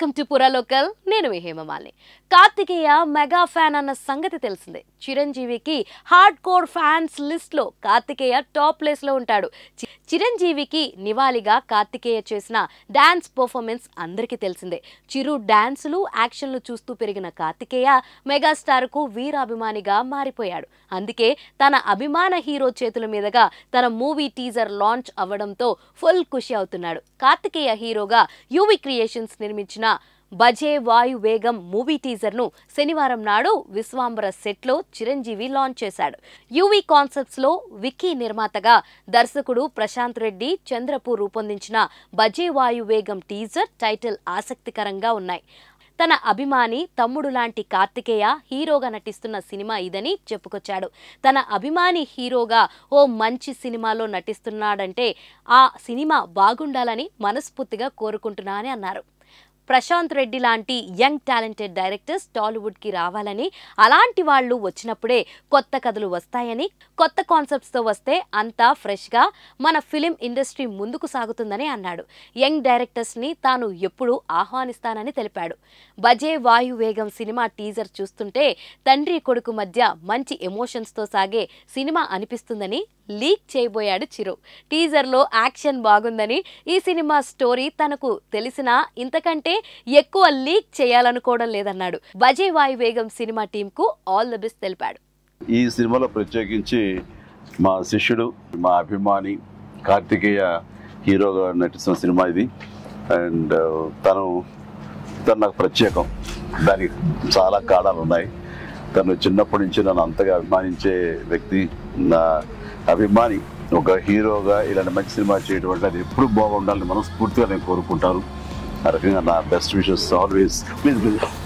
Welcome to పురా local నేను మీ హేమమాలి కార్తికేయ మెగా ఫ్యాన్ అన్న సంగతి తెలిసిందే చిరంజీవికి హార్డ్ కోర్ ఫ్యాన్స్ లిస్ట్లో కార్తికేయ టాప్ ప్లేస్లో ఉంటాడు చిరంజీవికి నివాళిగా కార్తికేయ చేసిన డ్యాన్స్ పర్ఫార్మెన్స్ అందరికీ తెలిసిందే చిరు డ్యాన్సులు యాక్షన్లు చూస్తూ పెరిగిన కార్తికేయ మెగాస్టార్కు వీరాభిమానిగా మారిపోయాడు అందుకే తన అభిమాన హీరో చేతుల మీదుగా తన మూవీ టీజర్ లాంచ్ అవ్వడంతో ఫుల్ ఖుషి అవుతున్నాడు కార్తికేయ హీరోగా యూవి క్రియేషన్స్ నిర్మించిన బజే వాయు వేగం మూవీ టీజర్ ను శనివారం నాడు విశ్వాంబర సెట్ లో చిరంజీవి లాంచ్ చేశాడు కాన్సెప్ట్స్ లో విక్కీ నిర్మాతగా దర్శకుడు ప్రశాంత్ రెడ్డి చంద్రపూర్ రూపొందించిన బజే వాయు వేగం టీజర్ టైటిల్ ఆసక్తికరంగా ఉన్నాయి తన అభిమాని తమ్ముడు లాంటి కార్తికేయ హీరోగా నటిస్తున్న సినిమా ఇదని చెప్పుకొచ్చాడు తన అభిమాని హీరోగా ఓ మంచి సినిమాలో నటిస్తున్నాడంటే ఆ సినిమా బాగుండాలని మనస్ఫూర్తిగా కోరుకుంటున్నానని అన్నారు ప్రశాంత్ రెడ్డి లాంటి యంగ్ టాలెంటెడ్ డైరెక్టర్స్ టాలీవుడ్కి రావాలని అలాంటి వాళ్ళు వచ్చినప్పుడే కొత్త కథలు వస్తాయని కొత్త కాన్సెప్ట్స్తో వస్తే అంతా ఫ్రెష్గా మన ఫిలిం ఇండస్ట్రీ ముందుకు సాగుతుందని అన్నాడు యంగ్ డైరెక్టర్స్ని తాను ఎప్పుడూ ఆహ్వానిస్తానని తెలిపాడు బజే వాయు వేగం సినిమా టీజర్ చూస్తుంటే తండ్రి కొడుకు మధ్య మంచి ఎమోషన్స్తో సాగే సినిమా అనిపిస్తుందని లీక్ చేయబోయాడు చిరు టీజర్లో యాక్షన్ బాగుందని ఈ సినిమా స్టోరీ తనకు తెలిసినా ఇంతకంటే ఎక్కువ లీక్ చేయాలనుకోవడం లేదన్నాడు వజయ్ వాయు వేగం సినిమా టీంకు ఆల్ ద బెస్ట్ తెలిపాడు ఈ సినిమాలో ప్రత్యేకించి మా శిష్యుడు మా అభిమాని కార్తికేయ హీరోగా నటిస్తున్న సినిమా ఇది అండ్ uh, తను తను నాకు ప్రత్యేకం దానికి చాలా కాలాలు ఉన్నాయి తను చిన్నప్పటి నుంచి నన్ను అంతగా అభిమానించే వ్యక్తి నా అభిమాని ఒక హీరోగా ఇలాంటి మంచి సినిమా చేయడం అంటే అది ఎప్పుడు బాగుండాలని మనస్ఫూర్తిగా నేను కోరుకుంటాను I think that Allah, best wishes always. Please, please.